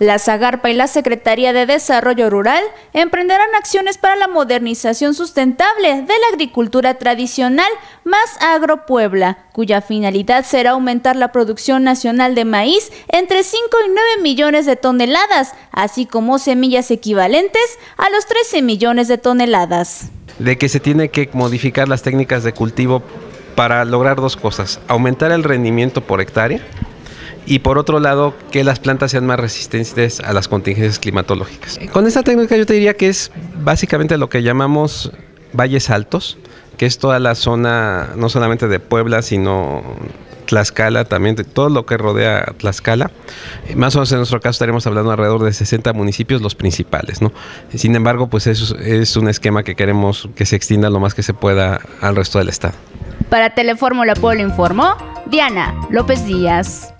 la Zagarpa y la Secretaría de Desarrollo Rural emprenderán acciones para la modernización sustentable de la agricultura tradicional más agropuebla, cuya finalidad será aumentar la producción nacional de maíz entre 5 y 9 millones de toneladas, así como semillas equivalentes a los 13 millones de toneladas. De que se tiene que modificar las técnicas de cultivo para lograr dos cosas, aumentar el rendimiento por hectárea, y por otro lado que las plantas sean más resistentes a las contingencias climatológicas. Eh, con esta técnica yo te diría que es básicamente lo que llamamos valles altos, que es toda la zona no solamente de Puebla, sino Tlaxcala también, de todo lo que rodea Tlaxcala. Eh, más o menos en nuestro caso estaremos hablando alrededor de 60 municipios, los principales, ¿no? Sin embargo, pues eso es un esquema que queremos que se extienda lo más que se pueda al resto del estado. Para Telefórmula Puebla informó Diana López Díaz.